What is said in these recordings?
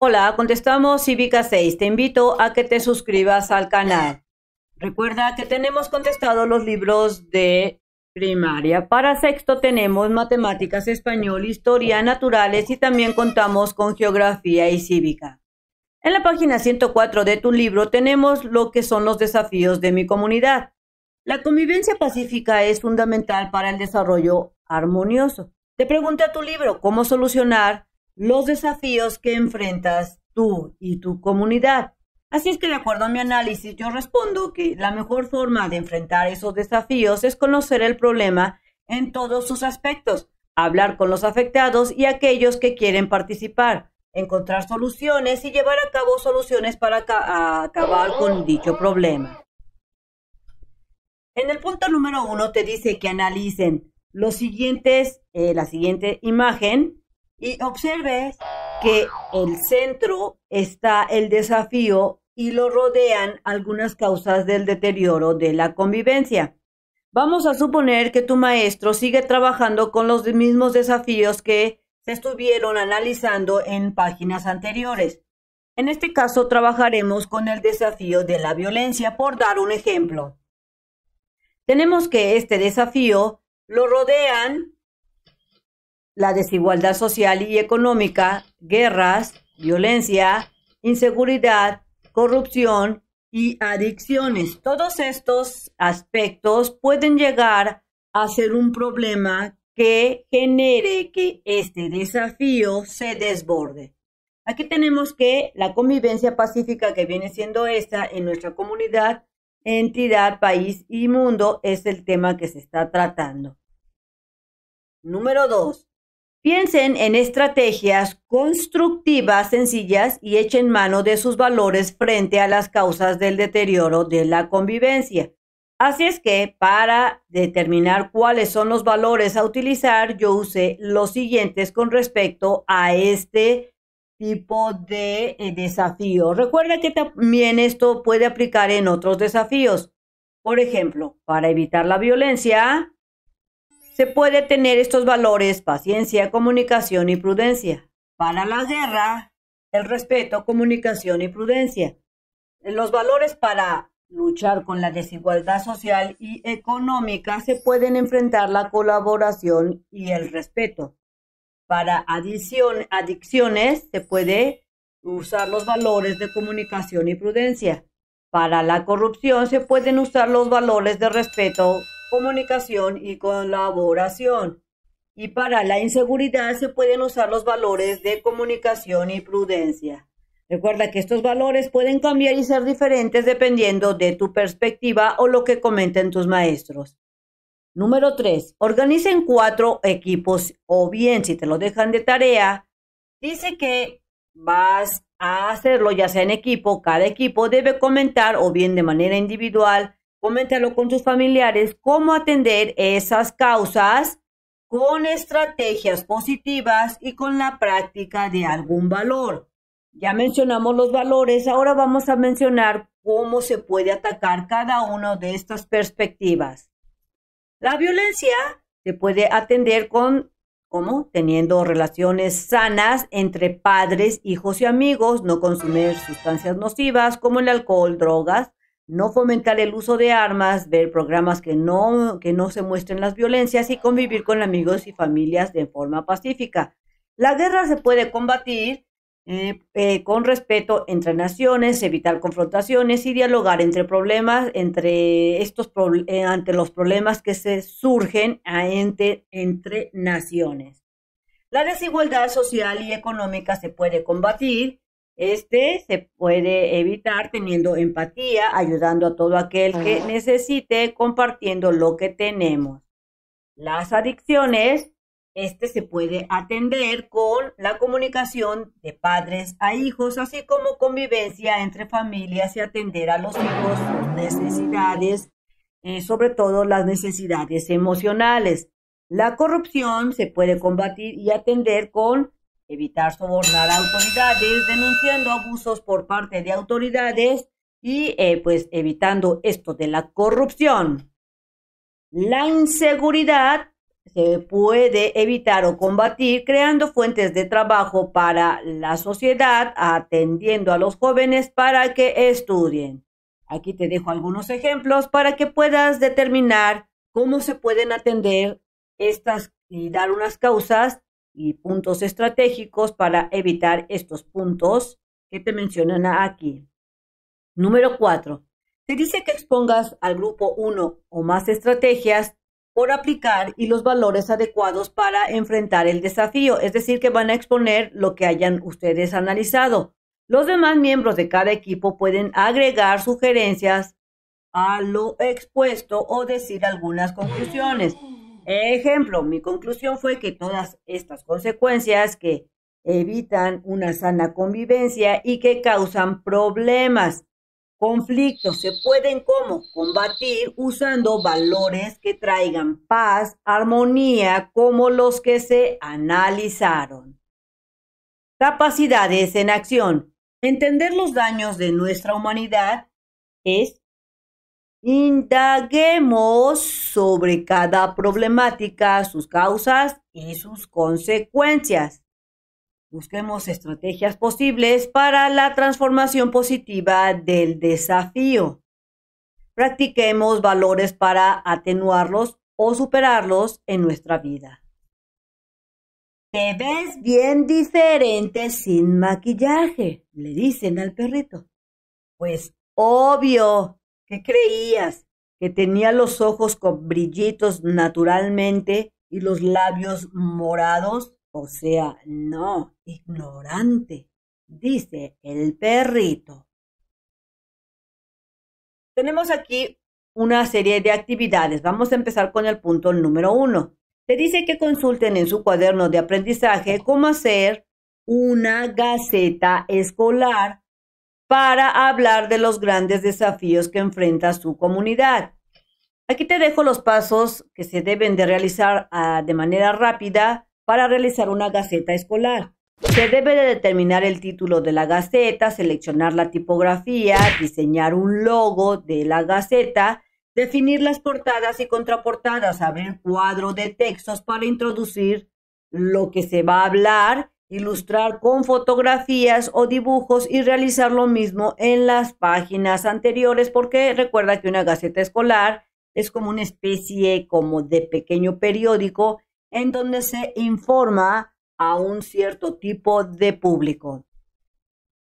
Hola, contestamos Cívica 6. Te invito a que te suscribas al canal. Recuerda que tenemos contestado los libros de primaria. Para sexto tenemos matemáticas, español, historia, naturales y también contamos con geografía y cívica. En la página 104 de tu libro tenemos lo que son los desafíos de mi comunidad. La convivencia pacífica es fundamental para el desarrollo armonioso. Te pregunta tu libro cómo solucionar los desafíos que enfrentas tú y tu comunidad. Así es que de acuerdo a mi análisis, yo respondo que la mejor forma de enfrentar esos desafíos es conocer el problema en todos sus aspectos, hablar con los afectados y aquellos que quieren participar, encontrar soluciones y llevar a cabo soluciones para acabar con dicho problema. En el punto número uno te dice que analicen los siguientes, eh, la siguiente imagen y observe que el centro está el desafío y lo rodean algunas causas del deterioro de la convivencia. Vamos a suponer que tu maestro sigue trabajando con los mismos desafíos que se estuvieron analizando en páginas anteriores. En este caso trabajaremos con el desafío de la violencia, por dar un ejemplo. Tenemos que este desafío lo rodean la desigualdad social y económica, guerras, violencia, inseguridad, corrupción y adicciones. Todos estos aspectos pueden llegar a ser un problema que genere que este desafío se desborde. Aquí tenemos que la convivencia pacífica que viene siendo esta en nuestra comunidad, entidad, país y mundo es el tema que se está tratando. Número dos, Piensen en estrategias constructivas sencillas y echen mano de sus valores frente a las causas del deterioro de la convivencia. Así es que para determinar cuáles son los valores a utilizar, yo usé los siguientes con respecto a este tipo de eh, desafío. Recuerda que también esto puede aplicar en otros desafíos. Por ejemplo, para evitar la violencia, se puede tener estos valores paciencia, comunicación y prudencia. Para la guerra, el respeto, comunicación y prudencia. Los valores para luchar con la desigualdad social y económica se pueden enfrentar la colaboración y el respeto. Para adicciones se puede usar los valores de comunicación y prudencia. Para la corrupción se pueden usar los valores de respeto, comunicación y colaboración. Y para la inseguridad se pueden usar los valores de comunicación y prudencia. Recuerda que estos valores pueden cambiar y ser diferentes dependiendo de tu perspectiva o lo que comenten tus maestros. Número 3. Organicen cuatro equipos o bien si te lo dejan de tarea, dice que vas a hacerlo ya sea en equipo. Cada equipo debe comentar o bien de manera individual coméntalo con tus familiares, cómo atender esas causas con estrategias positivas y con la práctica de algún valor. Ya mencionamos los valores, ahora vamos a mencionar cómo se puede atacar cada una de estas perspectivas. La violencia se puede atender con, ¿cómo? Teniendo relaciones sanas entre padres, hijos y amigos, no consumir sustancias nocivas como el alcohol, drogas, no fomentar el uso de armas, ver programas que no, se muestren las violencias y convivir con amigos y familias de forma pacífica. La guerra se puede combatir eh, eh, con respeto entre naciones, evitar confrontaciones y dialogar entre problemas, entre estos eh, ante los problemas que se surgen entre naciones. La desigualdad social y económica se puede combatir este se puede evitar teniendo empatía, ayudando a todo aquel que necesite, compartiendo lo que tenemos. Las adicciones, este se puede atender con la comunicación de padres a hijos, así como convivencia entre familias y atender a los hijos sus necesidades, eh, sobre todo las necesidades emocionales. La corrupción se puede combatir y atender con evitar sobornar a autoridades, denunciando abusos por parte de autoridades y eh, pues evitando esto de la corrupción. La inseguridad se puede evitar o combatir creando fuentes de trabajo para la sociedad, atendiendo a los jóvenes para que estudien. Aquí te dejo algunos ejemplos para que puedas determinar cómo se pueden atender estas y dar unas causas y puntos estratégicos para evitar estos puntos que te mencionan aquí. Número 4. se dice que expongas al grupo uno o más estrategias por aplicar y los valores adecuados para enfrentar el desafío, es decir, que van a exponer lo que hayan ustedes analizado. Los demás miembros de cada equipo pueden agregar sugerencias a lo expuesto o decir algunas conclusiones. Ejemplo, mi conclusión fue que todas estas consecuencias que evitan una sana convivencia y que causan problemas, conflictos, se pueden como combatir usando valores que traigan paz, armonía, como los que se analizaron. Capacidades en acción. Entender los daños de nuestra humanidad es Indaguemos sobre cada problemática, sus causas y sus consecuencias. Busquemos estrategias posibles para la transformación positiva del desafío. Practiquemos valores para atenuarlos o superarlos en nuestra vida. Te ves bien diferente sin maquillaje, le dicen al perrito. Pues obvio, que creías que tenía los ojos con brillitos naturalmente y los labios morados? O sea, no, ignorante, dice el perrito. Tenemos aquí una serie de actividades. Vamos a empezar con el punto número uno. Se dice que consulten en su cuaderno de aprendizaje cómo hacer una gaceta escolar para hablar de los grandes desafíos que enfrenta su comunidad. Aquí te dejo los pasos que se deben de realizar ah, de manera rápida para realizar una gaceta escolar. Se debe de determinar el título de la gaceta, seleccionar la tipografía, diseñar un logo de la gaceta, definir las portadas y contraportadas, abrir cuadro de textos para introducir lo que se va a hablar ilustrar con fotografías o dibujos y realizar lo mismo en las páginas anteriores, porque recuerda que una gaceta escolar es como una especie como de pequeño periódico en donde se informa a un cierto tipo de público.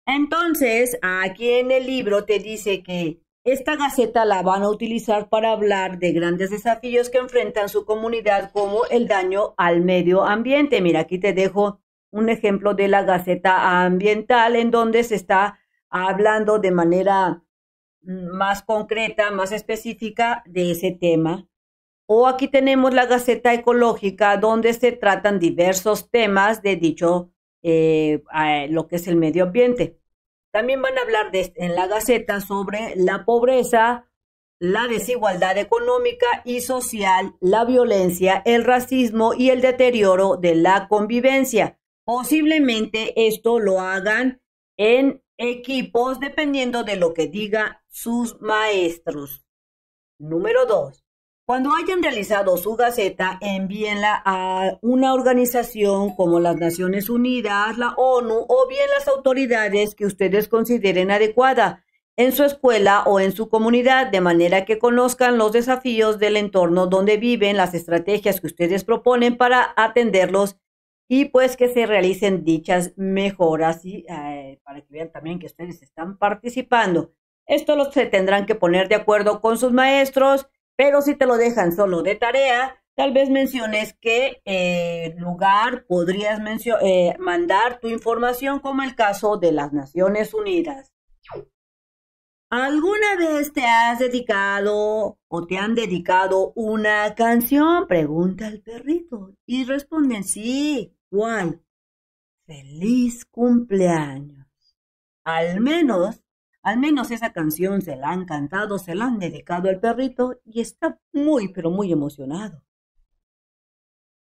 Entonces, aquí en el libro te dice que esta gaceta la van a utilizar para hablar de grandes desafíos que enfrentan su comunidad como el daño al medio ambiente. Mira, aquí te dejo un ejemplo de la Gaceta Ambiental, en donde se está hablando de manera mm, más concreta, más específica de ese tema. O aquí tenemos la Gaceta Ecológica, donde se tratan diversos temas de dicho, eh, lo que es el medio ambiente. También van a hablar de, en la Gaceta sobre la pobreza, la desigualdad económica y social, la violencia, el racismo y el deterioro de la convivencia. Posiblemente esto lo hagan en equipos dependiendo de lo que diga sus maestros. Número 2. Cuando hayan realizado su gaceta, envíenla a una organización como las Naciones Unidas, la ONU o bien las autoridades que ustedes consideren adecuada en su escuela o en su comunidad, de manera que conozcan los desafíos del entorno donde viven, las estrategias que ustedes proponen para atenderlos y pues que se realicen dichas mejoras y, eh, para que vean también que ustedes están participando. Esto lo, se tendrán que poner de acuerdo con sus maestros, pero si te lo dejan solo de tarea, tal vez menciones qué eh, lugar podrías eh, mandar tu información como el caso de las Naciones Unidas. ¿Alguna vez te has dedicado o te han dedicado una canción? Pregunta el perrito. Y responden, sí, Juan, Feliz cumpleaños. Al menos, al menos esa canción se la han cantado, se la han dedicado al perrito y está muy, pero muy emocionado.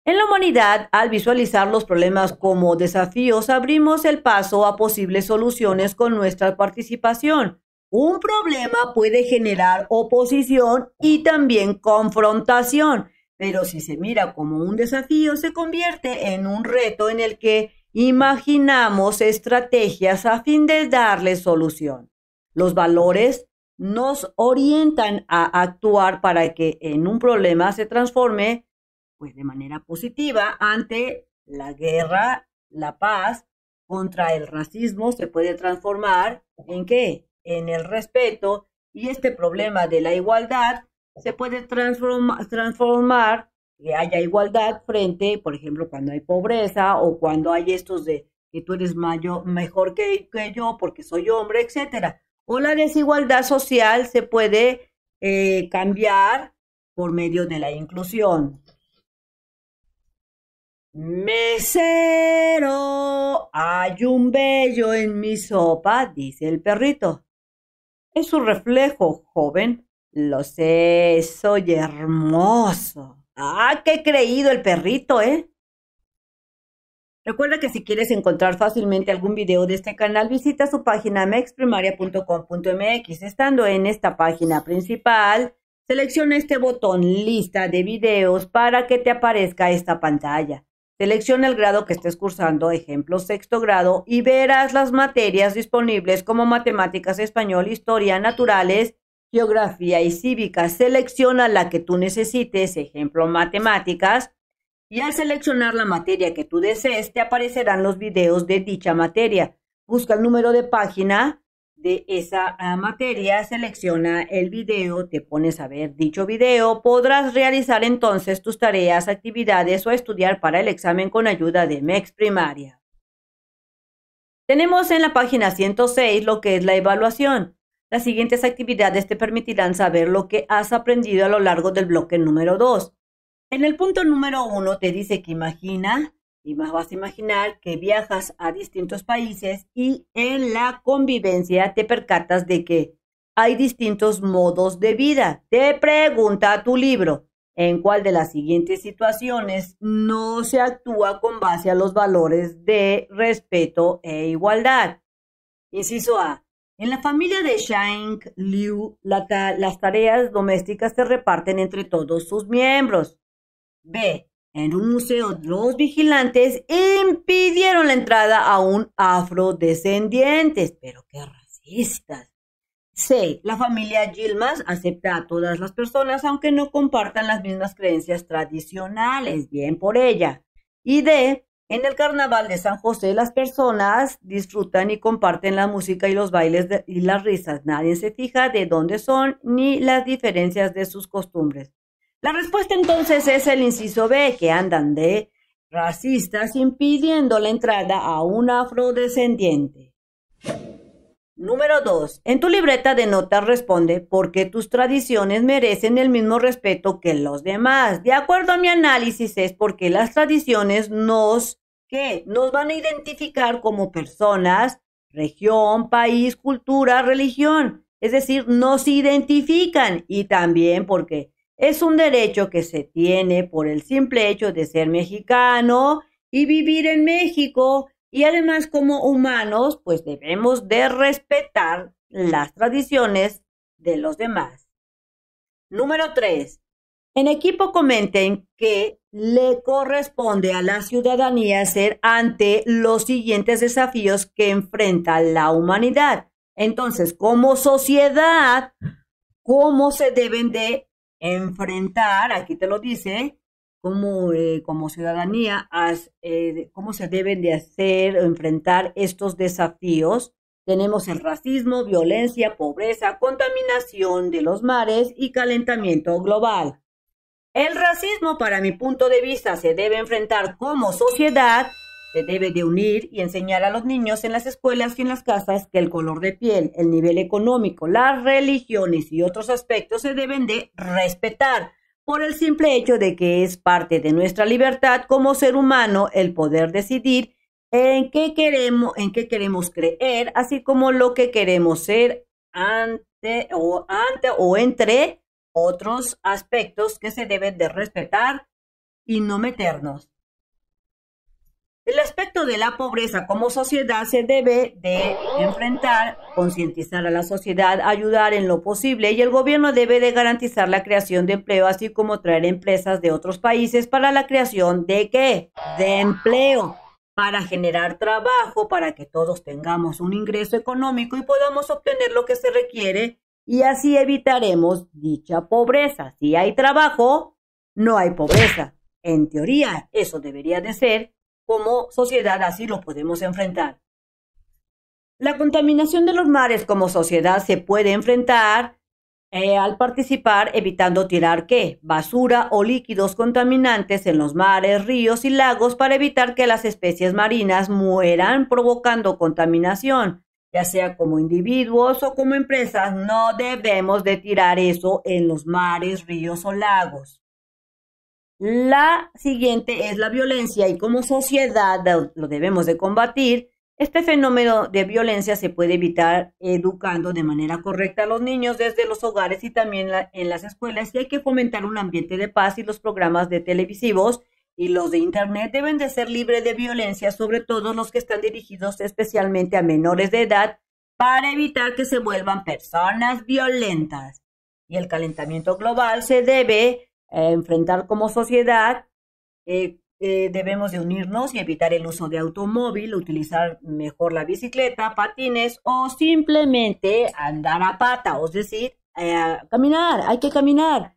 En la humanidad, al visualizar los problemas como desafíos, abrimos el paso a posibles soluciones con nuestra participación un problema puede generar oposición y también confrontación, pero si se mira como un desafío, se convierte en un reto en el que imaginamos estrategias a fin de darle solución. Los valores nos orientan a actuar para que en un problema se transforme pues de manera positiva ante la guerra, la paz contra el racismo se puede transformar en qué? en el respeto y este problema de la igualdad se puede transformar, que haya igualdad frente, por ejemplo, cuando hay pobreza o cuando hay estos de que tú eres mayor, mejor que, yo porque soy hombre, etc. O la desigualdad social se puede eh, cambiar por medio de la inclusión. cero hay un bello en mi sopa, dice el perrito. Es su reflejo, joven. Lo sé, soy hermoso. Ah, qué creído el perrito, ¿eh? Recuerda que si quieres encontrar fácilmente algún video de este canal, visita su página mexprimaria.com.mx. Estando en esta página principal, selecciona este botón lista de videos para que te aparezca esta pantalla. Selecciona el grado que estés cursando, ejemplo sexto grado, y verás las materias disponibles como matemáticas, español, historia, naturales, geografía y cívica. Selecciona la que tú necesites, ejemplo matemáticas, y al seleccionar la materia que tú desees te aparecerán los videos de dicha materia. Busca el número de página de esa ah, materia, selecciona el video, te pones a ver dicho video, podrás realizar entonces tus tareas, actividades o estudiar para el examen con ayuda de MEX Primaria. Tenemos en la página 106 lo que es la evaluación. Las siguientes actividades te permitirán saber lo que has aprendido a lo largo del bloque número 2. En el punto número 1 te dice que imagina y más vas a imaginar que viajas a distintos países y en la convivencia te percatas de que hay distintos modos de vida. Te pregunta tu libro, ¿en cuál de las siguientes situaciones no se actúa con base a los valores de respeto e igualdad? Inciso A. En la familia de Shang Liu, las tareas domésticas se reparten entre todos sus miembros. B. En un museo, los vigilantes impidieron la entrada a un afrodescendiente. Pero qué racistas. Sí, La familia Gilmas acepta a todas las personas aunque no compartan las mismas creencias tradicionales. Bien por ella. Y D. En el carnaval de San José las personas disfrutan y comparten la música y los bailes y las risas. Nadie se fija de dónde son ni las diferencias de sus costumbres. La respuesta entonces es el inciso B, que andan de racistas impidiendo la entrada a un afrodescendiente. Número 2. En tu libreta de notas responde por qué tus tradiciones merecen el mismo respeto que los demás. De acuerdo a mi análisis es porque las tradiciones nos nos van a identificar como personas, región, país, cultura, religión. Es decir, nos identifican y también porque es un derecho que se tiene por el simple hecho de ser mexicano y vivir en México. Y además como humanos, pues debemos de respetar las tradiciones de los demás. Número 3. En equipo comenten que le corresponde a la ciudadanía ser ante los siguientes desafíos que enfrenta la humanidad. Entonces, como sociedad, ¿cómo se deben de enfrentar, aquí te lo dice, como, eh, ciudadanía, eh, cómo se deben de hacer o enfrentar estos desafíos. Tenemos el racismo, violencia, pobreza, contaminación de los mares y calentamiento global. El racismo, para mi punto de vista, se debe enfrentar como sociedad se debe de unir y enseñar a los niños en las escuelas y en las casas que el color de piel, el nivel económico, las religiones y otros aspectos se deben de respetar por el simple hecho de que es parte de nuestra libertad como ser humano el poder decidir en qué queremos, en qué queremos creer, así como lo que queremos ser ante o ante o entre otros aspectos que se deben de respetar y no meternos el aspecto de la pobreza como sociedad se debe de enfrentar, concientizar a la sociedad, ayudar en lo posible y el gobierno debe de garantizar la creación de empleo, así como traer empresas de otros países para la creación de qué? De empleo, para generar trabajo, para que todos tengamos un ingreso económico y podamos obtener lo que se requiere y así evitaremos dicha pobreza. Si hay trabajo, no hay pobreza. En teoría, eso debería de ser como sociedad así lo podemos enfrentar. La contaminación de los mares como sociedad se puede enfrentar eh, al participar evitando tirar qué? Basura o líquidos contaminantes en los mares, ríos y lagos para evitar que las especies marinas mueran provocando contaminación, ya sea como individuos o como empresas. No debemos de tirar eso en los mares, ríos o lagos. La siguiente es la violencia y como sociedad lo debemos de combatir. Este fenómeno de violencia se puede evitar educando de manera correcta a los niños desde los hogares y también en las escuelas y hay que fomentar un ambiente de paz y los programas de televisivos y los de Internet deben de ser libres de violencia, sobre todo los que están dirigidos especialmente a menores de edad, para evitar que se vuelvan personas violentas. Y el calentamiento global se debe eh, enfrentar como sociedad, eh, eh, debemos de unirnos y evitar el uso de automóvil, utilizar mejor la bicicleta, patines o simplemente andar a pata, es decir, caminar, hay que caminar.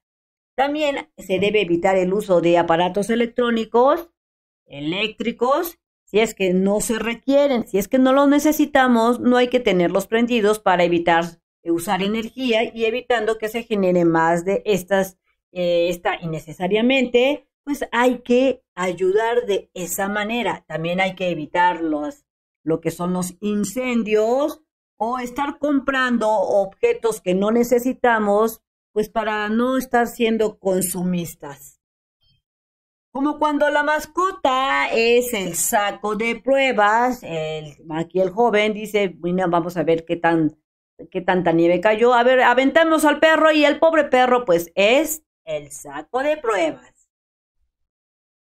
También se debe evitar el uso de aparatos electrónicos, eléctricos, si es que no se requieren, si es que no los necesitamos, no hay que tenerlos prendidos para evitar usar energía y evitando que se genere más de estas eh, está innecesariamente, pues hay que ayudar de esa manera. También hay que evitar los, lo que son los incendios o estar comprando objetos que no necesitamos, pues para no estar siendo consumistas. Como cuando la mascota es el saco de pruebas, el, aquí el joven dice, bueno, vamos a ver qué tan qué tanta nieve cayó. A ver, aventamos al perro y el pobre perro pues es el saco de pruebas.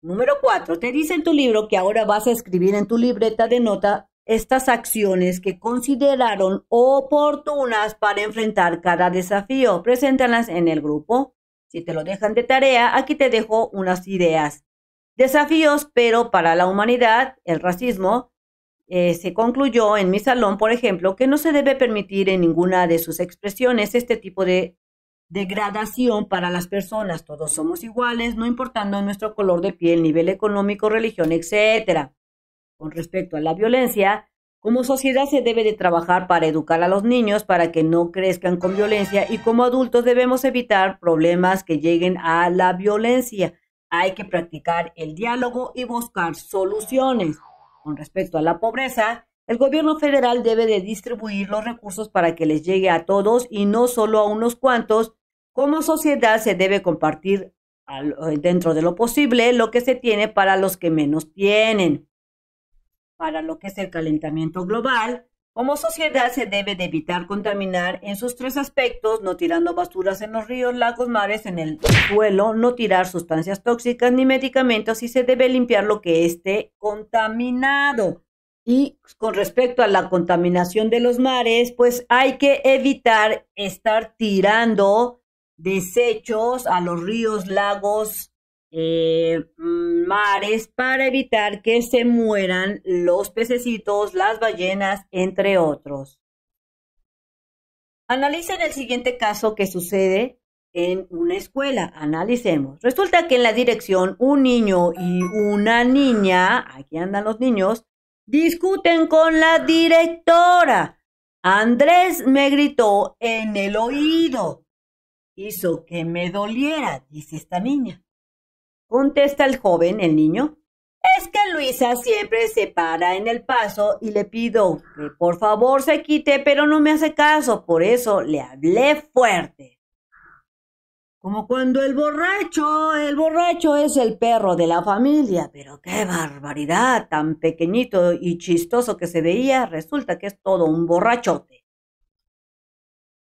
Número 4. Te dice en tu libro que ahora vas a escribir en tu libreta de nota estas acciones que consideraron oportunas para enfrentar cada desafío. Preséntalas en el grupo. Si te lo dejan de tarea, aquí te dejo unas ideas. Desafíos, pero para la humanidad, el racismo, eh, se concluyó en mi salón, por ejemplo, que no se debe permitir en ninguna de sus expresiones este tipo de degradación para las personas. Todos somos iguales, no importando nuestro color de piel, nivel económico, religión, etc. Con respecto a la violencia, como sociedad se debe de trabajar para educar a los niños para que no crezcan con violencia y como adultos debemos evitar problemas que lleguen a la violencia. Hay que practicar el diálogo y buscar soluciones. Con respecto a la pobreza, el gobierno federal debe de distribuir los recursos para que les llegue a todos y no solo a unos cuantos como sociedad se debe compartir eh, dentro de lo posible lo que se tiene para los que menos tienen. Para lo que es el calentamiento global, como sociedad se debe de evitar contaminar en sus tres aspectos, no tirando basuras en los ríos, lagos, mares, en el suelo, no tirar sustancias tóxicas ni medicamentos y se debe limpiar lo que esté contaminado. Y con respecto a la contaminación de los mares, pues hay que evitar estar tirando desechos a los ríos, lagos, eh, mm, mares para evitar que se mueran los pececitos, las ballenas, entre otros. Analicen el siguiente caso que sucede en una escuela. Analicemos. Resulta que en la dirección un niño y una niña, aquí andan los niños, discuten con la directora. Andrés me gritó en el oído hizo que me doliera, dice esta niña. Contesta el joven, el niño. Es que Luisa siempre se para en el paso y le pido que por favor se quite, pero no me hace caso, por eso le hablé fuerte. Como cuando el borracho, el borracho es el perro de la familia, pero qué barbaridad, tan pequeñito y chistoso que se veía, resulta que es todo un borrachote.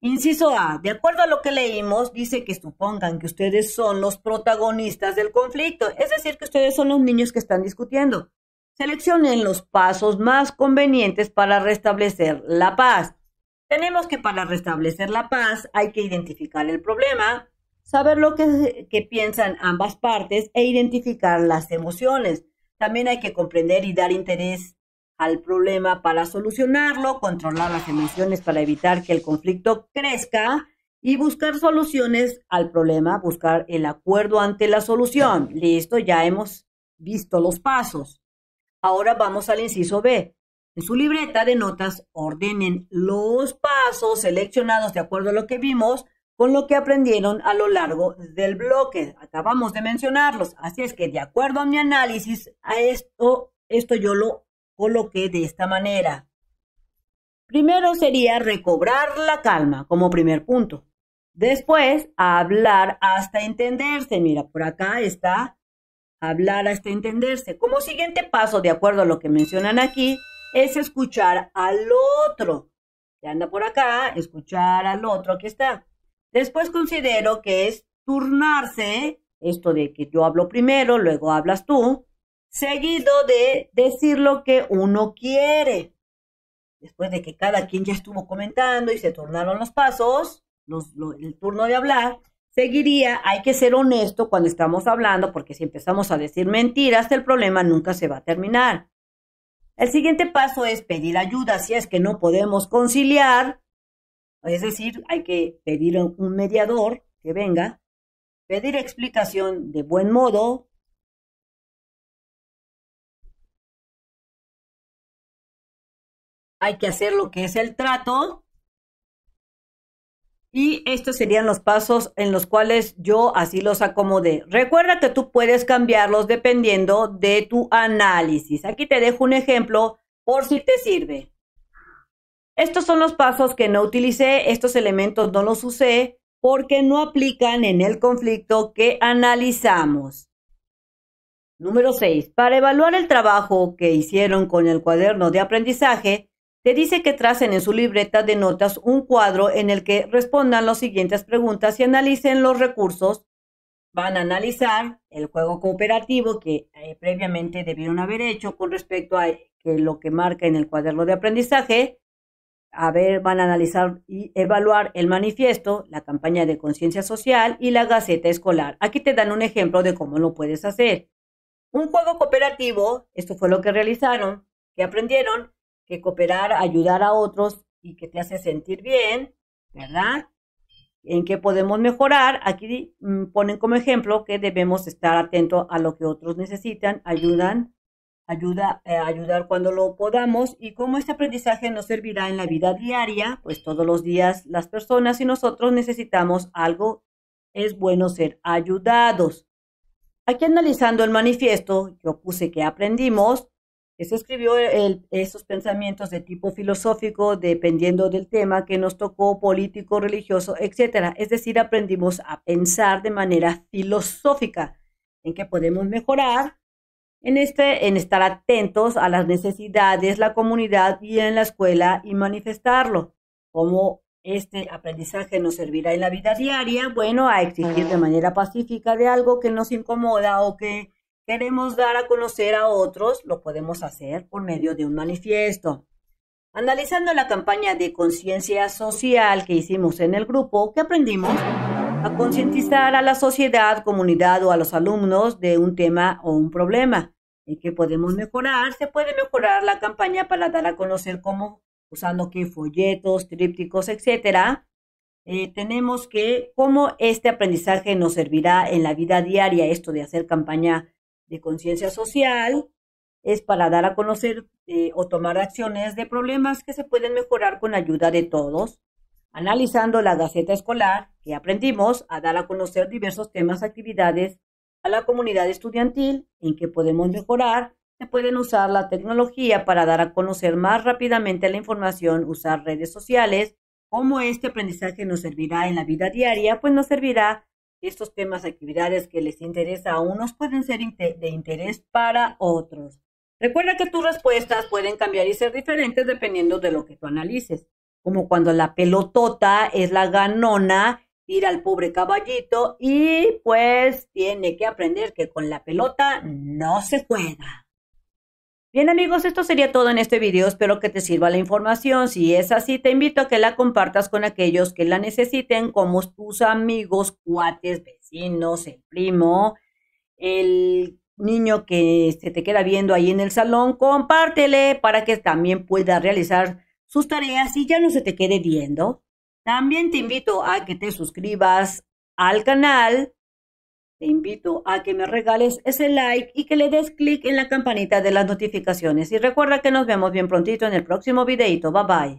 Inciso A, de acuerdo a lo que leímos, dice que supongan que ustedes son los protagonistas del conflicto, es decir, que ustedes son los niños que están discutiendo. Seleccionen los pasos más convenientes para restablecer la paz. Tenemos que para restablecer la paz hay que identificar el problema, saber lo que, que piensan ambas partes e identificar las emociones. También hay que comprender y dar interés al problema para solucionarlo, controlar las emociones para evitar que el conflicto crezca y buscar soluciones al problema, buscar el acuerdo ante la solución. Listo, ya hemos visto los pasos. Ahora vamos al inciso B. En su libreta de notas ordenen los pasos seleccionados de acuerdo a lo que vimos con lo que aprendieron a lo largo del bloque. Acabamos de mencionarlos, así es que de acuerdo a mi análisis, a esto, esto yo lo coloqué de esta manera. Primero sería recobrar la calma como primer punto. Después, hablar hasta entenderse. Mira, por acá está hablar hasta entenderse. Como siguiente paso, de acuerdo a lo que mencionan aquí, es escuchar al otro. Ya anda por acá, escuchar al otro, que está. Después considero que es turnarse, esto de que yo hablo primero, luego hablas tú, seguido de decir lo que uno quiere. Después de que cada quien ya estuvo comentando y se tornaron los pasos, el turno de hablar, seguiría, hay que ser honesto cuando estamos hablando, porque si empezamos a decir mentiras, el problema nunca se va a terminar. El siguiente paso es pedir ayuda si es que no podemos conciliar, es decir, hay que pedir un mediador que venga, pedir explicación de buen modo, hay que hacer lo que es el trato. Y estos serían los pasos en los cuales yo así los acomodé. Recuerda que tú puedes cambiarlos dependiendo de tu análisis. Aquí te dejo un ejemplo por si te sirve. Estos son los pasos que no utilicé, estos elementos no los usé porque no aplican en el conflicto que analizamos. Número 6. Para evaluar el trabajo que hicieron con el cuaderno de aprendizaje, te dice que tracen en su libreta de notas un cuadro en el que respondan las siguientes preguntas y analicen los recursos. Van a analizar el juego cooperativo que eh, previamente debieron haber hecho con respecto a eh, lo que marca en el cuaderno de aprendizaje. A ver, van a analizar y evaluar el manifiesto, la campaña de conciencia social y la gaceta escolar. Aquí te dan un ejemplo de cómo lo puedes hacer. Un juego cooperativo, esto fue lo que realizaron, que aprendieron, que cooperar, ayudar a otros y que te hace sentir bien, ¿verdad? En qué podemos mejorar. Aquí mm, ponen como ejemplo que debemos estar atentos a lo que otros necesitan, ayudan, ayuda, eh, ayudar cuando lo podamos y cómo este aprendizaje nos servirá en la vida diaria, pues todos los días las personas y nosotros necesitamos algo, es bueno ser ayudados. Aquí analizando el manifiesto, yo puse que aprendimos eso escribió esos pensamientos de tipo filosófico, dependiendo del tema que nos tocó, político, religioso, etc. Es decir, aprendimos a pensar de manera filosófica, en que podemos mejorar, en, este, en estar atentos a las necesidades, la comunidad y en la escuela y manifestarlo. Como este aprendizaje nos servirá en la vida diaria, bueno, a exigir de manera pacífica de algo que nos incomoda o que queremos dar a conocer a otros, lo podemos hacer por medio de un manifiesto. Analizando la campaña de conciencia social que hicimos en el grupo, ¿qué aprendimos? A concientizar a la sociedad, comunidad o a los alumnos de un tema o un problema. ¿En qué podemos mejorar? Se puede mejorar la campaña para dar a conocer cómo, usando qué folletos, trípticos, etc. Eh, tenemos que, cómo este aprendizaje nos servirá en la vida diaria, esto de hacer campaña de conciencia social, es para dar a conocer eh, o tomar acciones de problemas que se pueden mejorar con ayuda de todos, analizando la Gaceta Escolar, que aprendimos a dar a conocer diversos temas, actividades a la comunidad estudiantil en que podemos mejorar, se pueden usar la tecnología para dar a conocer más rápidamente la información, usar redes sociales, cómo este aprendizaje nos servirá en la vida diaria, pues nos servirá estos temas, actividades que les interesa a unos pueden ser de interés para otros. Recuerda que tus respuestas pueden cambiar y ser diferentes dependiendo de lo que tú analices, como cuando la pelotota es la ganona, tira al pobre caballito y pues tiene que aprender que con la pelota no se juega. Bien amigos, esto sería todo en este video. Espero que te sirva la información. Si es así, te invito a que la compartas con aquellos que la necesiten, como tus amigos, cuates, vecinos, el primo, el niño que se te queda viendo ahí en el salón. Compártele para que también pueda realizar sus tareas y ya no se te quede viendo. También te invito a que te suscribas al canal te invito a que me regales ese like y que le des clic en la campanita de las notificaciones. Y recuerda que nos vemos bien prontito en el próximo videito. Bye bye.